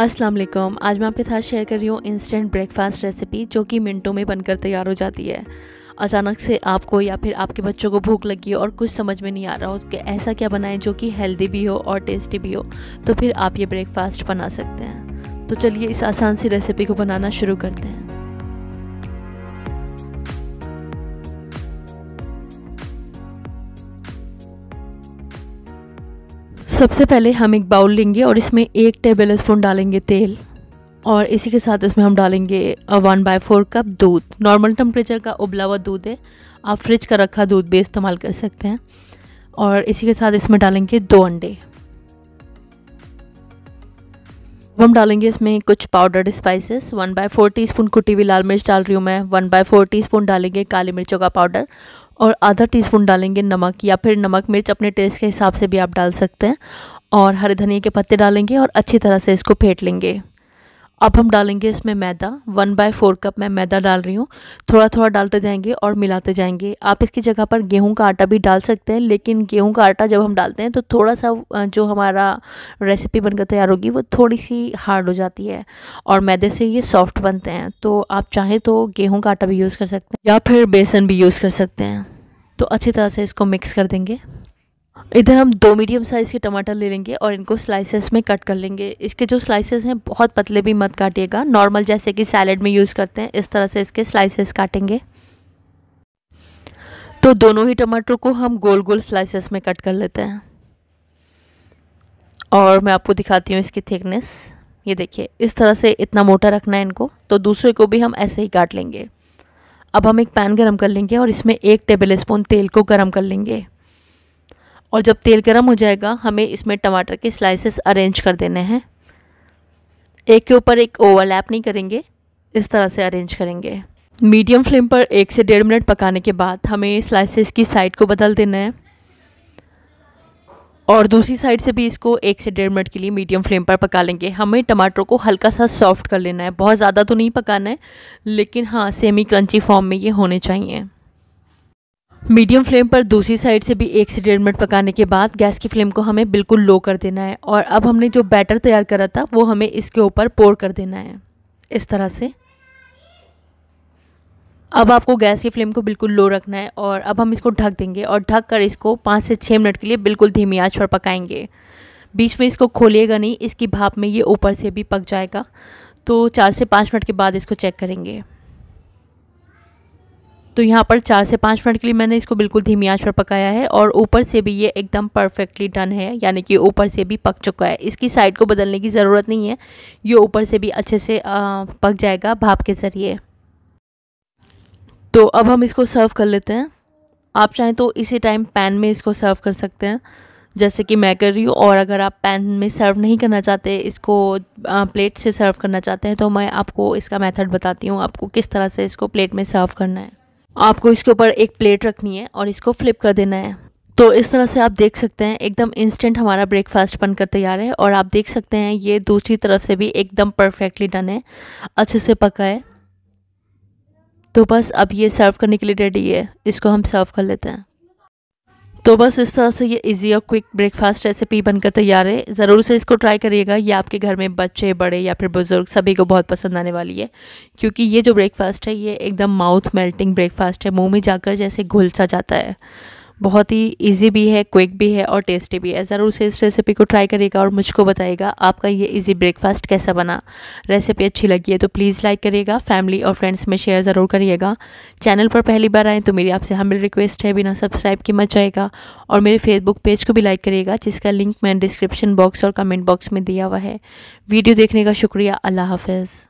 अस्सलाम वालेकुम आज मैं आपके साथ शेयर कर रही हूँ इंस्टेंट ब्रेकफास्ट रेसिपी जो कि मिनटों में बनकर तैयार हो जाती है अचानक से आपको या फिर आपके बच्चों को भूख लगी हो और कुछ समझ में नहीं आ रहा हो कि ऐसा क्या बनाएं जो कि हेल्दी भी हो और टेस्टी भी हो तो फिर आप ये ब्रेकफास्ट बना सकते हैं तो चलिए इस आसान सी रेसिपी को बनाना शुरू करते हैं सबसे पहले हम एक बाउल लेंगे और इसमें एक टेबल स्पून डालेंगे तेल और इसी के साथ इसमें हम डालेंगे वन बाय फोर कप दूध नॉर्मल टेम्परेचर का उबला हुआ दूध है आप फ्रिज का रखा दूध भी इस्तेमाल कर सकते हैं और इसी के साथ इसमें डालेंगे दो अंडे हम डालेंगे इसमें कुछ powdered spices one by four teaspoon कुटी हुई लाल मिर्च डाल रही हूँ मैं one by four teaspoon डालेंगे काली मिर्चों का पाउडर और आधा टी स्पून डालेंगे नमक या फिर नमक मिर्च अपने टेस्ट के हिसाब से भी आप डाल सकते हैं और हरे धनिया के पत्ते डालेंगे और अच्छी तरह से इसको फेंट लेंगे अब हम डालेंगे इसमें मैदा वन बाय फोर कप मैं मैदा डाल रही हूँ थोड़ा थोड़ा डालते जाएंगे और मिलाते जाएंगे आप इसकी जगह पर गेहूं का आटा भी डाल सकते हैं लेकिन गेहूं का आटा जब हम डालते हैं तो थोड़ा सा जो हमारा रेसिपी बनकर तैयार होगी वो थोड़ी सी हार्ड हो जाती है और मैदे से ये सॉफ्ट बनते हैं तो आप चाहें तो गेहूँ का आटा भी यूज़ कर सकते हैं या फिर बेसन भी यूज़ कर सकते हैं तो अच्छी तरह से इसको मिक्स कर देंगे इधर हम दो मीडियम साइज़ के टमाटर ले लेंगे और इनको स्लाइसेस में कट कर लेंगे इसके जो स्लाइसेस हैं बहुत पतले भी मत काटिएगा नॉर्मल जैसे कि सैलड में यूज़ करते हैं इस तरह से इसके स्लाइसेस काटेंगे तो दोनों ही टमाटर को हम गोल गोल स्लाइसेस में कट कर लेते हैं और मैं आपको दिखाती हूँ इसकी थिकनेस ये देखिए इस तरह से इतना मोटा रखना है इनको तो दूसरे को भी हम ऐसे ही काट लेंगे अब हम एक पैन गरम कर लेंगे और इसमें एक टेबल स्पून तेल को गरम कर लेंगे और जब तेल गर्म हो जाएगा हमें इसमें टमाटर के स्लाइसेस अरेंज कर देने हैं एक के ऊपर एक ओवरलैप नहीं करेंगे इस तरह से अरेंज करेंगे मीडियम फ्लेम पर एक से डेढ़ मिनट पकाने के बाद हमें स्लाइसेस की साइड को बदल देना है और दूसरी साइड से भी इसको एक से डेढ़ मिनट के लिए मीडियम फ्लेम पर पका लेंगे हमें टमाटरों को हल्का सा सॉफ्ट कर लेना है बहुत ज़्यादा तो नहीं पकाना है लेकिन हाँ सेमी क्रंची फॉर्म में ये होने चाहिए मीडियम फ्लेम पर दूसरी साइड से भी एक से डेढ़ मिनट पकाने के बाद गैस की फ्लेम को हमें बिल्कुल लो कर देना है और अब हमने जो बैटर तैयार करा था वो हमें इसके ऊपर पोर कर देना है इस तरह से अब आपको गैस की फ्लेम को बिल्कुल लो रखना है और अब हम इसको ढक देंगे और ढक कर इसको पाँच से छः मिनट के लिए बिल्कुल धीमी आँच पर पकाएंगे बीच में इसको खोलिएगा नहीं इसकी भाप में ये ऊपर से भी पक जाएगा तो चार से पाँच मिनट के बाद इसको चेक करेंगे तो यहाँ पर चार से पाँच मिनट के लिए मैंने इसको बिल्कुल धीमी आंच पर पकाया है और ऊपर से भी ये एकदम परफेक्टली डन है यानी कि ऊपर से भी पक चुका है इसकी साइड को बदलने की ज़रूरत नहीं है ये ऊपर से भी अच्छे से पक जाएगा भाप के ज़रिए तो अब हम इसको सर्व कर लेते हैं आप चाहें तो इसी टाइम पैन में इसको सर्व कर सकते हैं जैसे कि मैं कर रही हूँ और अगर आप पैन में सर्व नहीं करना चाहते इसको प्लेट से सर्व करना चाहते हैं तो मैं आपको इसका मेथड बताती हूँ आपको किस तरह से इसको प्लेट में सर्व करना है आपको इसके ऊपर एक प्लेट रखनी है और इसको फ्लिप कर देना है तो इस तरह से आप देख सकते हैं एकदम इंस्टेंट हमारा ब्रेकफास्ट बनकर तैयार है और आप देख सकते हैं ये दूसरी तरफ से भी एकदम परफेक्टली डन है अच्छे से पका है तो बस अब ये सर्व करने के लिए रेडी है इसको हम सर्व कर लेते हैं तो बस इस तरह से ये इजी और क्विक ब्रेकफास्ट रेसिपी बनकर तैयार है ज़रूर से इसको ट्राई करिएगा ये आपके घर में बच्चे बड़े या फिर बुज़ुर्ग सभी को बहुत पसंद आने वाली है क्योंकि ये जो ब्रेकफास्ट है ये एकदम माउथ मेल्टिंग ब्रेकफास्ट है मुंह में जाकर जैसे घुल सा जाता है बहुत ही इजी भी है क्विक भी है और टेस्टी भी है ज़रूर से इस रेसिपी को ट्राई करिएगा और मुझको बताइएगा आपका ये इजी ब्रेकफास्ट कैसा बना रेसिपी अच्छी लगी है तो प्लीज़ लाइक करिएगा फैमिली और फ्रेंड्स में शेयर ज़रूर करिएगा चैनल पर पहली बार आएँ तो मेरी आपसे हम्बल रिक्वेस्ट है बिना सब्सक्राइब की मत जाएगा और मेरे फेसबुक पेज को भी लाइक करिएगा जिसका लिंक मैंने डिस्क्रिप्शन बॉक्स और कमेंट बॉक्स में दिया हुआ है वीडियो देखने का शुक्रिया अल्लाह हाफिज़